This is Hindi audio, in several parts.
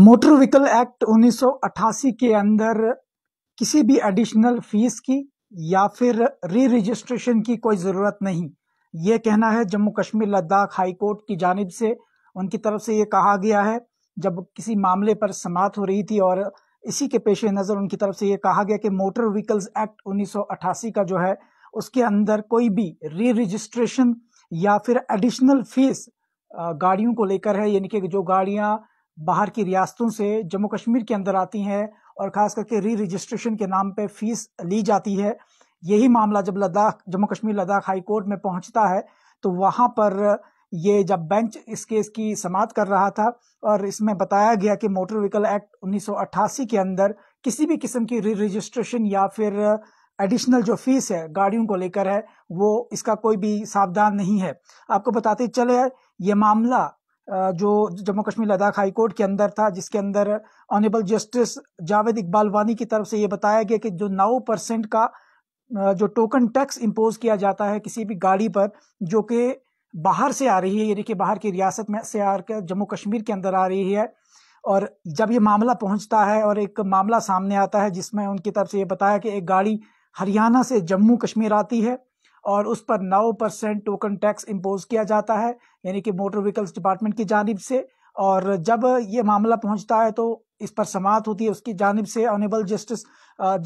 मोटर व्हीकल एक्ट 1988 के अंदर किसी भी एडिशनल फीस की या फिर री रजिस्ट्रेशन की कोई ज़रूरत नहीं ये कहना है जम्मू कश्मीर लद्दाख हाई कोर्ट की जानब से उनकी तरफ से ये कहा गया है जब किसी मामले पर समाप्त हो रही थी और इसी के पेश नज़र उनकी तरफ से ये कहा गया कि मोटर व्हीकल्स एक्ट 1988 का जो है उसके अंदर कोई भी री रजिस्ट्रेशन या फिर एडिशनल फीस गाड़ियों को लेकर है यानी कि जो गाड़ियाँ बाहर की रियासतों से जम्मू कश्मीर के अंदर आती हैं और ख़ास करके री रजिस्ट्रेशन के नाम पे फीस ली जाती है यही मामला जब लद्दाख जम्मू कश्मीर लद्दाख हाई कोर्ट में पहुंचता है तो वहाँ पर ये जब बेंच इस केस की समाप्त कर रहा था और इसमें बताया गया कि मोटर व्हीकल एक्ट 1988 के अंदर किसी भी किस्म की री रजिस्ट्रेशन या फिर एडिशनल जो फीस है गाड़ियों को लेकर है वो इसका कोई भी सावधान नहीं है आपको बताते चले ये मामला जो जम्मू कश्मीर लद्दाख हाई कोर्ट के अंदर था जिसके अंदर ऑनेबल जस्टिस जावेद इकबाल वानी की तरफ से ये बताया गया कि जो नौ परसेंट का जो टोकन टैक्स इम्पोज किया जाता है किसी भी गाड़ी पर जो कि बाहर से आ रही है यानी कि बाहर की रियासत में से आ कर जम्मू कश्मीर के अंदर आ रही है और जब ये मामला पहुंचता है और एक मामला सामने आता है जिसमें उनकी तरफ से ये बताया कि एक गाड़ी हरियाणा से जम्मू कश्मीर आती है और उस पर नौ परसेंट टोकन टैक्स इम्पोज किया जाता है यानी कि मोटर व्हीकल्स डिपार्टमेंट की जानब से और जब ये मामला पहुंचता है तो इस पर समाप्त होती है उसकी जानब से ऑनेबल जस्टिस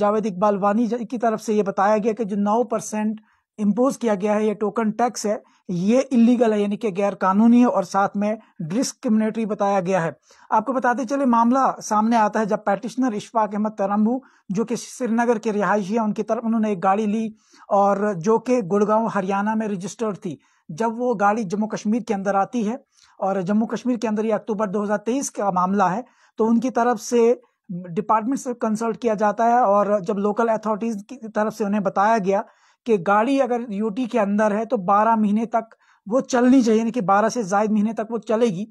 जावेद इकबाल वानी की तरफ से ये बताया गया कि जो नौ परसेंट इम्पोज किया गया है ये टोकन टैक्स है ये इलीगल है यानी कि गैर कानूनी है और साथ में डिस्क्रिमिनेटरी बताया गया है आपको बताते चले मामला सामने आता है जब पैटिशनर इशफाक अहमद तरम्बू जो कि श्रीनगर के रिहायशी है उनकी तरफ उन्होंने एक गाड़ी ली और जो कि गुड़गांव हरियाणा में रजिस्टर्ड थी जब वो गाड़ी जम्मू कश्मीर के अंदर आती है और जम्मू कश्मीर के अंदर ये अक्टूबर 2023 का मामला है तो उनकी तरफ से डिपार्टमेंट से कंसल्ट किया जाता है और जब लोकल अथॉरिटीज़ की तरफ से उन्हें बताया गया कि गाड़ी अगर यूटी के अंदर है तो 12 महीने तक वो चलनी चाहिए यानी कि 12 से ज्यादा महीने तक वो चलेगी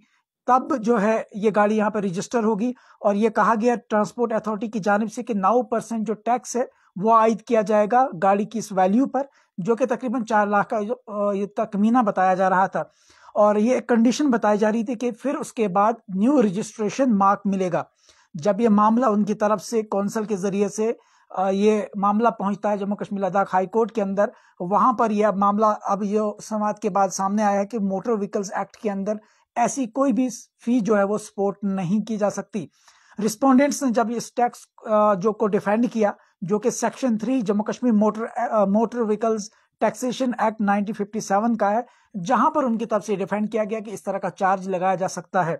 तब जो है ये गाड़ी यहाँ पर रजिस्टर होगी और ये कहा गया ट्रांसपोर्ट अथॉरिटी की जानब से कि नौ परसेंट जो टैक्स है वो आयद किया जाएगा गाड़ी की इस वैल्यू पर जो कि तकरीबन चार लाख का ये तकमीना बताया जा रहा था और ये एक कंडीशन बताई जा रही थी कि फिर उसके बाद न्यू रजिस्ट्रेशन मार्क मिलेगा जब ये मामला उनकी तरफ से कौंसल के जरिए से ये मामला पहुंचता है जम्मू कश्मीर लद्दाख हाईकोर्ट के अंदर वहां पर यह मामला अब ये समाज के बाद सामने आया है कि मोटर व्हीकल्स एक्ट के अंदर ऐसी कोई भी फी जो है वो सपोर्ट नहीं की जा सकती रिस्पोंडेंट्स ने जब इस टैक्स जो को डिफेंड किया जो कि section three Jammu Kashmir motor motor vehicles taxation act 1957 का है जहां पर उनकी तरफ से डिफेंड किया गया कि इस तरह का चार्ज लगाया जा सकता है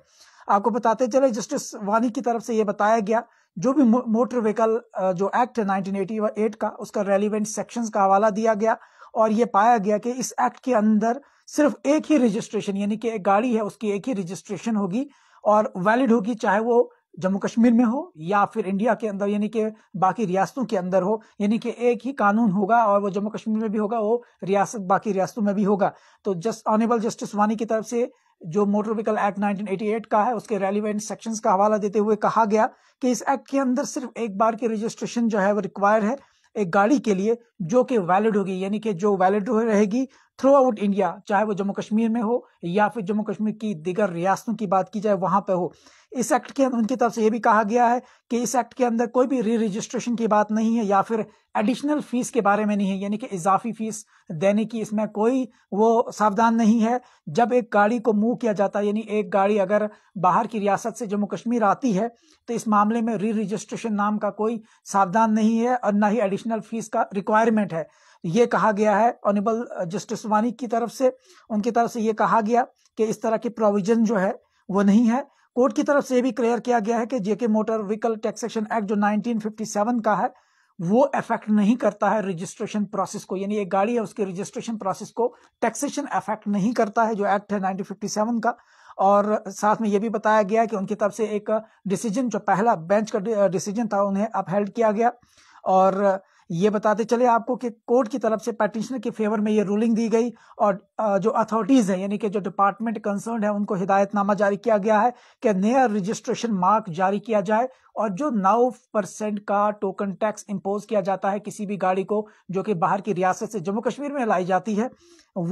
आपको बताते चले जस्टिस वानी की तरफ से यह बताया गया जो भी मोटर व्हीकल जो एक्ट है 1988 का उसका रेलिवेंट सेक्शन का हवाला दिया गया और ये पाया गया कि इस एक्ट के अंदर सिर्फ एक ही रजिस्ट्रेशन यानी कि एक गाड़ी है उसकी एक ही रजिस्ट्रेशन होगी और वैलिड होगी चाहे वो जम्मू कश्मीर में हो या फिर इंडिया के अंदर यानी कि बाकी रियासतों के अंदर हो यानी कि एक ही कानून होगा और वो जम्मू कश्मीर में भी होगा वो रियासत बाकी रियासतों में भी होगा तो जस्ट ऑनेबल जस्टिस वानी की तरफ से जो मोटर व्हीकल एक्ट 1988 का है उसके रेलिवेंट सेक्शंस का हवाला देते हुए कहा गया कि इस एक्ट के अंदर सिर्फ एक बार की रजिस्ट्रेशन जो है वो रिक्वायर है एक गाड़ी के लिए जो कि वैलिड होगी यानी कि जो वैलिड रहेगी थ्रू आउट इंडिया चाहे वो जम्मू कश्मीर में हो या फिर जम्मू कश्मीर की दिगर रियासतों की बात की जाए वहां पर हो इस एक्ट के अंदर उनकी तरफ से ये भी कहा गया है कि इस एक्ट के अंदर कोई भी री रजिस्ट्रेशन की बात नहीं है या फिर एडिशनल फीस के बारे में नहीं है यानी कि इजाफी फीस देने की इसमें कोई वो सावधान नहीं है जब एक गाड़ी को मूव किया जाता है यानी एक गाड़ी अगर बाहर की रियासत से जम्मू कश्मीर आती है तो इस मामले में री रजिस्ट्रेशन नाम का कोई सावधान नहीं है और ना ही एडिशनल फीस का रिक्वायरमेंट है ये कहा गया है ऑनेबल जस्टिस uh, वाणी की तरफ से उनकी तरफ से ये कहा गया कि इस तरह की प्रोविजन जो है वो नहीं है कोर्ट की तरफ से भी क्लियर किया गया है कि JK motor vehicle taxation act जो 1957 का है वो अफेक्ट नहीं करता है रजिस्ट्रेशन प्रोसेस को यानी एक गाड़ी है उसके रजिस्ट्रेशन प्रोसेस को टैक्सेशन अफेक्ट नहीं करता है जो एक्ट है 1957 का और साथ में ये भी बताया गया कि उनकी तरफ से एक डिसीजन जो पहला बेंच का डिसीजन था उन्हें अपहेल्ड किया गया और ये बताते चले आपको कि कोर्ट की तरफ से पटिशनर के फेवर में ये रूलिंग दी गई और जो अथॉरिटीज़ हैं यानी कि जो डिपार्टमेंट कंसर्न है उनको हिदायतनामा जारी किया गया है कि नया रजिस्ट्रेशन मार्क जारी किया जाए और जो नौ परसेंट का टोकन टैक्स इम्पोज किया जाता है किसी भी गाड़ी को जो कि बाहर की रियासत से जम्मू कश्मीर में लाई जाती है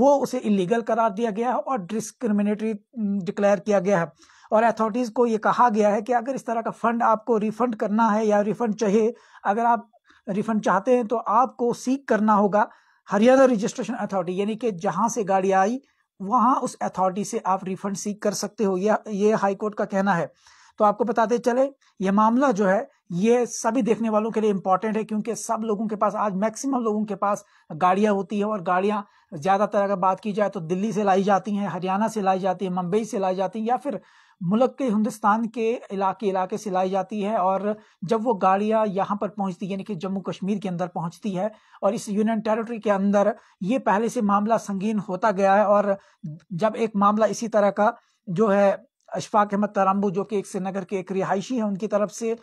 वो उसे इलीगल करार दिया गया है और डिस्क्रिमिनेटरी डिक्लेयर किया गया है और अथॉरिटीज़ को ये कहा गया है कि अगर इस तरह का फ़ंड आपको रिफ़ंड करना है या रिफ़ंड चाहिए अगर आप रिफंड चाहते हैं तो आपको सीख करना होगा हरियाणा रजिस्ट्रेशन अथॉरिटी यानी कि जहां से गाड़ी आई वहां उस अथॉरिटी से आप रिफंड सीख कर सकते हो यह ये हाईकोर्ट का कहना है तो आपको बताते चले यह मामला जो है ये सभी देखने वालों के लिए इंपॉर्टेंट है क्योंकि सब लोगों के पास आज मैक्सिमम लोगों के पास गाड़ियां होती है और गाड़ियां ज्यादातर अगर बात की जाए तो दिल्ली से लाई जाती हैं हरियाणा से लाई जाती है मुंबई से लाई जाती है या फिर मुल्क के हिंदुस्तान के इलाके इलाके से लाई जाती है और जब वो गाड़ियाँ यहाँ पर पहुँचती यानी कि जम्मू कश्मीर के अंदर पहुँचती है और इस यूनियन टेरिटरी के अंदर ये पहले से मामला संगीन होता गया है और जब एक मामला इसी तरह का जो है अशफाक अहमद ताराम्बू जो कि एक श्रीनगर के एक रिहायशी है उनकी तरफ से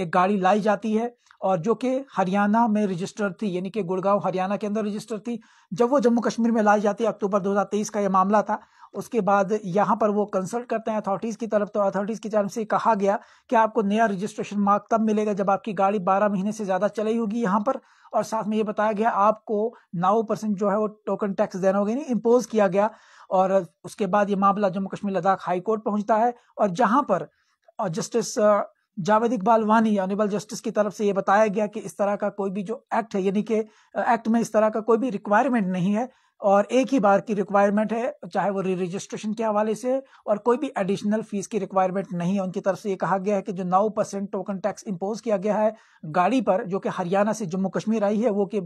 एक गाड़ी लाई जाती है और जो कि हरियाणा में रजिस्टर थी यानी कि गुड़गांव हरियाणा के अंदर रजिस्टर थी जब वो जम्मू कश्मीर में लाई जाती है अक्टूबर 2023 का ये मामला था उसके बाद यहाँ पर वो कंसल्ट करते हैं अथॉरिटीज़ की तरफ तो अथॉरिटीज़ की तरफ से कहा गया कि आपको नया रजिस्ट्रेशन मार्क तब मिलेगा जब आपकी गाड़ी 12 महीने से ज़्यादा चली होगी यहाँ पर और साथ में ये बताया गया आपको नाव परसेंट जो है वो टोकन टैक्स देना होगा यानी इम्पोज किया गया और उसके बाद ये मामला जम्मू कश्मीर लद्दाख हाईकोर्ट पहुँचता है और जहाँ पर जस्टिस जावेद इकबाल वानी ऑनरेबल जस्टिस की तरफ से ये बताया गया कि इस तरह का कोई भी जो एक्ट है यानी कि एक्ट में इस तरह का कोई भी रिक्वायरमेंट नहीं है और एक ही बार की रिक्वायरमेंट है चाहे वो री रजिस्ट्रेशन के हवाले से और कोई भी एडिशनल फीस की रिक्वायरमेंट नहीं है उनकी तरफ से ये कहा गया है कि जो नौ परसेंट टोकन टैक्स इम्पोज किया गया है गाड़ी पर जो कि हरियाणा से जम्मू कश्मीर आई है वो कि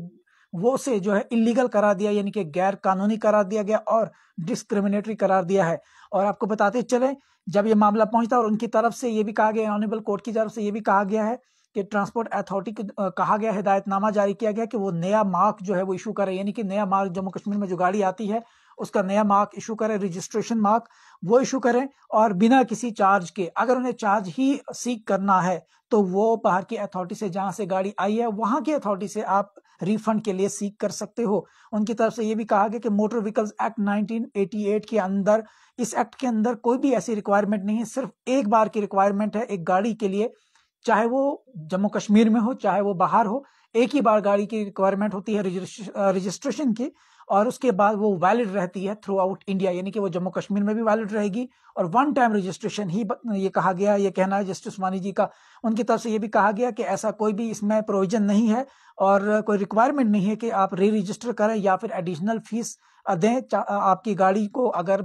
वो से जो है इलीगल करा दिया यानी कि गैर कानूनी करार दिया गया और डिस्क्रिमिनेटरी करार दिया है और आपको बताते चले जब ये मामला पहुंचता और उनकी तरफ से ये भी कहा गया ऑनरेबल कोर्ट की तरफ से ये भी कहा गया है कि ट्रांसपोर्ट अथॉरिटी को कहा गया हिदायतनामा जारी किया गया कि वो नया मार्क जो है वो इशू करे यानी कि नया मार्क जम्मू कश्मीर में जो गाड़ी आती है उसका नया मार्क इशू करे रजिस्ट्रेशन मार्क वो इशू करें और बिना किसी चार्ज के अगर उन्हें चार्ज ही सीख करना है तो वो बाहर की अथॉरिटी से जहाँ से गाड़ी आई है वहाँ की अथॉरिटी से आप रिफंड के लिए सीख कर सकते हो उनकी तरफ से ये भी कहा गया कि मोटर व्हीकल्स एक्ट 1988 के अंदर इस एक्ट के अंदर कोई भी ऐसी रिक्वायरमेंट नहीं है सिर्फ एक बार की रिक्वायरमेंट है एक गाड़ी के लिए चाहे वो जम्मू कश्मीर में हो चाहे वो बाहर हो एक ही बार गाड़ी की रिक्वायरमेंट होती है रजिस्ट्रेशन की और उसके बाद वो वैलिड रहती है थ्रू आउट इंडिया यानी कि वो जम्मू कश्मीर में भी वैलिड रहेगी और वन टाइम रजिस्ट्रेशन ही ये कहा गया ये कहना है जस्टिस वानी जी का उनकी तरफ से ये भी कहा गया कि ऐसा कोई भी इसमें प्रोविजन नहीं है और कोई रिक्वायरमेंट नहीं है कि आप री रजिस्टर करें या फिर एडिशनल फीस दें आपकी गाड़ी को अगर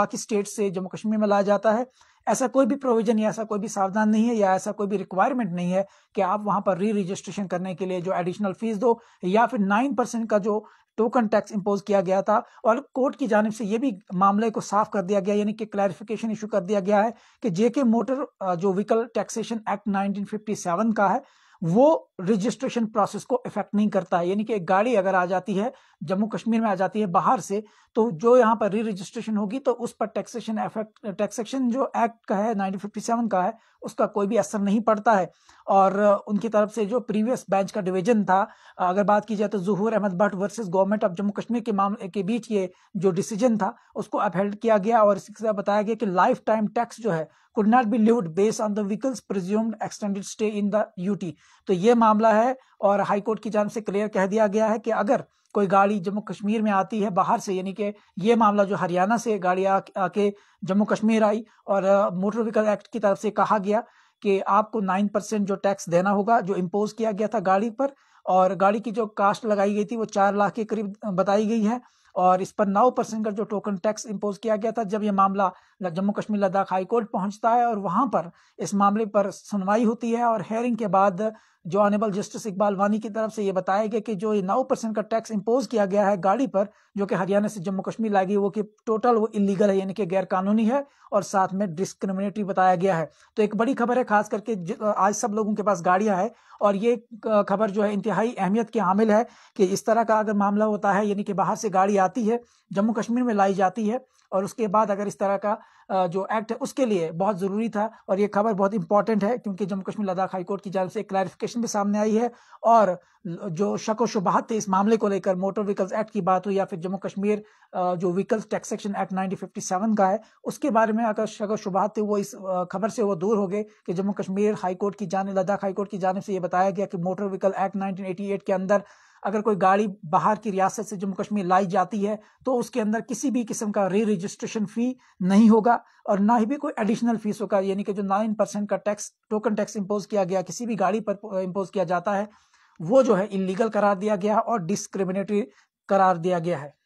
बाकी स्टेट से जम्मू कश्मीर में लाया जाता है ऐसा कोई भी प्रोविजन या ऐसा कोई भी सावधान नहीं है या ऐसा कोई भी रिक्वायरमेंट नहीं है कि आप वहां पर री रजिस्ट्रेशन करने के लिए जो एडिशनल फीस दो या फिर नाइन परसेंट का जो टोकन टैक्स इम्पोज किया गया था और कोर्ट की जानब से ये भी मामले को साफ कर दिया गया यानी कि क्लैरिफिकेशन इशू कर दिया गया है कि जेके मोटर जो व्हीकल टैक्सेशन एक्ट नाइनटीन का है वो रजिस्ट्रेशन प्रोसेस को इफेक्ट नहीं करता है यानी कि एक गाड़ी अगर आ जाती है जम्मू कश्मीर में आ जाती है बाहर से तो जो यहाँ पर री रजिस्ट्रेशन होगी तो उस पर टैक्सेशन इफेक्ट टैक्सेशन जो एक्ट का है 1957 का है उसका कोई भी असर नहीं पड़ता है और उनकी तरफ से जो प्रीवियस बेंच का डिवीजन था अगर बात की जाए तो Zahoor Ahmad Bhat versus government of Jammu Kashmir के मामले के बीच ये जो डिसीजन था उसको अपहेल्ड किया गया और इसके साथ बताया गया कि लाइफ टाइम टैक्स जो है could not be lived based on the vehicle's presumed extended stay in the UT तो ये मामला है और हाई कोर्ट की जान से क्लियर कह दिया गया है कि अगर कोई गाड़ी जम्मू कश्मीर में आती है बाहर से यानी कि ये मामला जो हरियाणा से गाड़ी आ, आके जम्मू कश्मीर आई और मोटर व्हीकल एक्ट की तरफ से कहा गया कि आपको नाइन परसेंट जो टैक्स देना होगा जो इम्पोज किया गया था गाड़ी पर और गाड़ी की जो कास्ट लगाई गई थी वो चार लाख के करीब बताई गई है और इस पर नौ परसेंट का जो टोकन टैक्स इम्पोज किया गया था जब यह मामला जम्मू कश्मीर लद्दाख हाईकोर्ट पहुंचता है और वहां पर इस मामले पर सुनवाई होती है और हेयरिंग के बाद जो ऑनेबल जस्टिस इकबाल वानी की तरफ से ये बताया गया कि जो ये नौ परसेंट का टैक्स इम्पोज किया गया है गाड़ी पर जो कि हरियाणा से जम्मू कश्मीर लाई गई वो कि टोटल वो इलीगल है यानी कि गैर कानूनी है और साथ में डिस्क्रिमिनेटरी बताया गया है तो एक बड़ी खबर है खास करके आज सब लोगों के पास गाड़ियां हैं और ये खबर जो है इंतहाई अहमियत की हामिल है कि इस तरह का अगर मामला होता है यानी कि बाहर से गाड़ी आती जाती है जम्मू कश्मीर में लाई जाती है और उसके बाद अगर इस तरह का जो एक्ट है उसके लिए बहुत ज़रूरी था और ये खबर बहुत इंपॉर्टेंट है क्योंकि जम्मू कश्मीर लद्दाख हाईकोर्ट की जानब से एक क्लैरिफिकेशन भी सामने आई है और जो शक व शुबाहत थे इस मामले को लेकर मोटर व्हीकल्स एक्ट की बात हो या फिर जम्मू कश्मीर जो व्हीकल्स टैक्सेशन एक्ट नाइनटीन का है उसके बारे में अगर शक व शुबाहत थे वो इस खबर से वो दूर हो गए कि जम्मू कश्मीर हाईकोर्ट की जान लद्दाख हाईकोर्ट की जानब से ये बताया गया कि मोटर व्हीकल एक्ट नाइनटीन के अंदर अगर कोई गाड़ी बाहर की रियासत से जम्मू कश्मीर लाई जाती है तो उसके अंदर किसी भी किस्म का री रजिस्ट्रेशन फ़ी नहीं होगा और ना ही भी कोई एडिशनल फीस होगा यानी कि जो नाइन परसेंट का टैक्स टोकन टैक्स इम्पोज किया गया किसी भी गाड़ी पर इम्पोज किया जाता है वो जो है इलीगल करार दिया गया और डिस्क्रिमिनेटरी करार दिया गया है